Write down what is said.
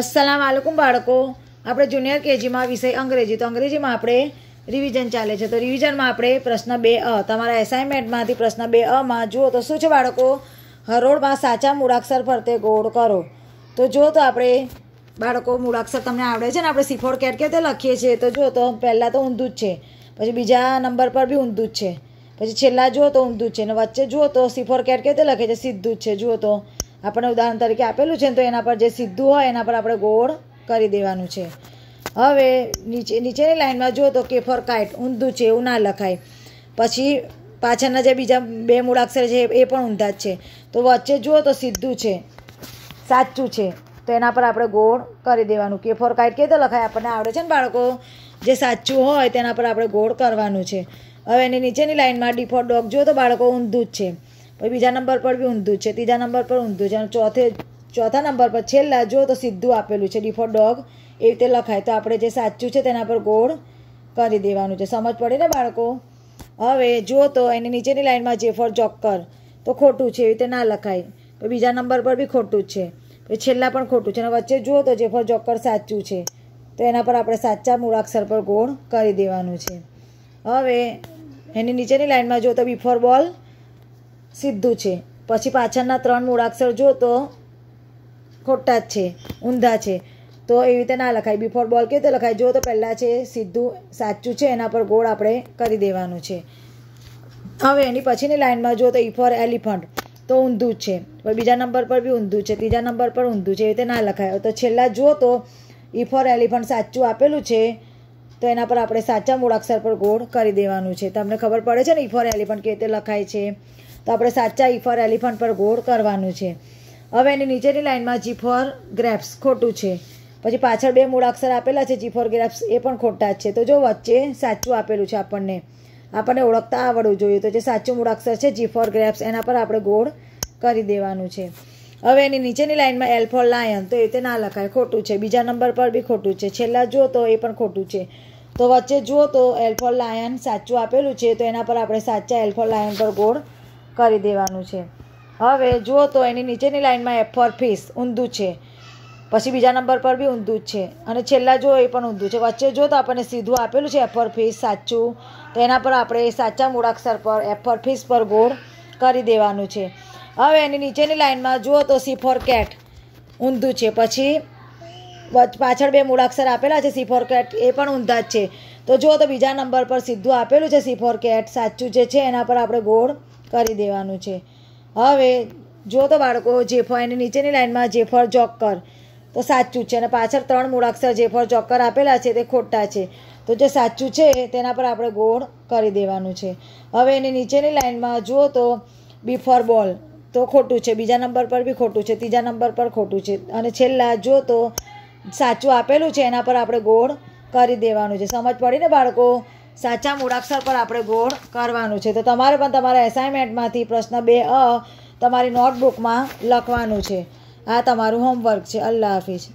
અસલામ આલકુમ બાળકો આપણે જુનિયર કેજીમાં વિષય અંગ્રેજી તો અંગ્રેજીમાં આપણે રિવિઝન ચાલે છે તો રિવિઝનમાં આપણે પ્રશ્ન બે અ તમારા એસાઇનમેન્ટમાંથી પ્રશ્ન બે અમાં જુઓ તો શું છે બાળકો હરોળમાં સાચા મૂળાક્ષર ફરતે ગોળ કરો તો જો તો આપણે બાળકો મૂળાક્ષર તમને આવડે છે ને આપણે સિફોડ કેટ કેવી લખીએ છીએ તો જુઓ તો પહેલાં તો ઊંધું જ છે પછી બીજા નંબર પર બી ઊંધું જ છે પછી છેલ્લા જુઓ તો ઊંધું જ છે અને વચ્ચે જુઓ તો સિફોર કેટ કેવી લખે છે સીધું જ છે જુઓ તો આપણને ઉદાહરણ તરીકે આપેલું છે ને તો એના પર જે સીધું હોય એના પર આપણે ગોળ કરી દેવાનું છે હવે નીચે નીચેની લાઈનમાં જુઓ તો કે કાઇટ ઊંધું છે એવું ના લખાય પછી પાછળના જે બીજા બે મૂળાક્ષર છે એ પણ ઊંધા જ છે તો વચ્ચે જુઓ તો સીધું છે સાચું છે તો એના પર આપણે ગોળ કરી દેવાનું કે ફોર કાઇટ કેવી રીતે લખાય આપણને આવડે છે ને બાળકો જે સાચું હોય તેના પર આપણે ગોળ કરવાનું છે હવે એની નીચેની લાઇનમાં ડી ડોગ જુઓ તો બાળકો ઊંધું જ છે પછી બીજા નંબર પર બી ઊંધું છે ત્રીજા નંબર પર ઊંધું છે અને ચોથે ચોથા નંબર પર છેલ્લા જો તો સીધું આપેલું છે બિફોર ડોગ એ રીતે લખાય તો આપણે જે સાચું છે તેના પર ગોળ કરી દેવાનું છે સમજ પડે ને બાળકો હવે જો તો એની નીચેની લાઈનમાં જે ફોર ચોક્કર તો ખોટું છે એવી રીતે ના લખાય બીજા નંબર પર બી ખોટું જ છે પછી છેલ્લા પણ ખોટું છે અને વચ્ચે જુઓ તો જે ફોર ચોક્કર સાચું છે તો એના પર આપણે સાચા મૂળાક્ષર પર ગોળ કરી દેવાનું છે હવે એની નીચેની લાઈનમાં જો તો બિફોર બોલ સીધું છે પછી પાછળના ત્રણ મૂળાક્ષર જો તો ખોટા જ છે ઊંધા છે તો એવી રીતે ના લખાય બિફોર બોલ કેવી રીતે લખાય જો તો પહેલાં છે સીધું સાચું છે એના પર ગોળ આપણે કરી દેવાનું છે હવે એની પછીની લાઇનમાં જો તો ઈ ફોર એલિફન્ટ તો ઊંધું જ છે પછી બીજા નંબર પર બી ઊંધું છે ત્રીજા નંબર પર ઊંધું છે એવી રીતે ના લખાય તો છેલ્લા જો તો ઈ ફોર એલિફન્ટ સાચું આપેલું છે તો એના પર આપણે સાચા મૂળાક્ષર પર ગોળ કરી દેવાનું છે તમને ખબર પડે છે ને ઈ ફોર એલિફન્ટ કેવી રીતે લખાય છે તો આપણે સાચા ઈ ફોર એલિફન્ટ પર ગોળ કરવાનું છે હવે એની નીચેની લાઇનમાં જી ફોર ગ્રેપ્સ ખોટું છે પછી પાછળ બે મૂળાક્ષર આપેલા છે જી ફોર ગ્રેપ્સ એ પણ ખોટા જ છે તો જો વચ્ચે સાચું આપેલું છે આપણને આપણને ઓળખતા આવડવું જોઈએ તો જે સાચું મૂળાક્ષર છે જી ફોર ગ્રેપ્સ એના પર આપણે ગોળ કરી દેવાનું છે હવે એની નીચેની લાઇનમાં એલ ફોર લાયન તો એ તે ના લખાય ખોટું છે બીજા નંબર પર બી ખોટું છે છેલ્લા જુઓ તો એ પણ ખોટું છે તો વચ્ચે જુઓ તો એલ ફોર લાયન સાચું આપેલું છે તો એના પર આપણે સાચા એલ ફોર લાયન પર ગોળ કરી દેવાનું છે હવે જુઓ તો એની નીચેની લાઇનમાં એફ ફોર ફિશ ઊંધું છે પછી બીજા નંબર પર બી ઊંધું જ છે અને છેલ્લા જો એ પણ ઊંધું છે વચ્ચે જો તો આપણને સીધું આપેલું છે એફર ફોર ફિશ સાચું તો એના પર આપણે સાચા મૂળાક્ષર પર એફર ફોર ફિશ પર ગોળ કરી દેવાનું છે હવે એની નીચેની લાઇનમાં જુઓ તો સી ફોર કેટ ઊંધું છે પછી પાછળ બે મૂળાક્ષર આપેલા છે સી ફોર કેટ એ પણ ઊંધા જ છે તો જુઓ તો બીજા નંબર પર સીધું આપેલું છે સી ફોર કેટ સાચું જે છે એના પર આપણે ગોળ કરી દેવાનું છે હવે જો તો બાળકો જેફળ એની નીચેની લાઇનમાં જેફળ જોકર તો સાચું છે અને પાછળ ત્રણ મૂળાક્ષર જેફળ જોકર આપેલા છે તે ખોટા છે તો જે સાચું છે તેના પર આપણે ગોળ કરી દેવાનું છે હવે એની નીચેની લાઇનમાં જુઓ તો બિફોર બોલ તો ખોટું છે બીજા નંબર પર બી ખોટું છે ત્રીજા નંબર પર ખોટું છે અને છેલ્લા જો તો સાચું આપેલું છે એના પર આપણે ગોળ કરી દેવાનું છે સમજ પડી ને બાળકો સાચા મૂળાક્ષર પર આપણે ગોળ કરવાનું છે તો તમારે પણ તમારા એસાઇનમેન્ટમાંથી પ્રશ્ન બે અ તમારી નોટબુકમાં લખવાનું છે આ તમારું હોમવર્ક છે અલ્લાહ હાફિઝ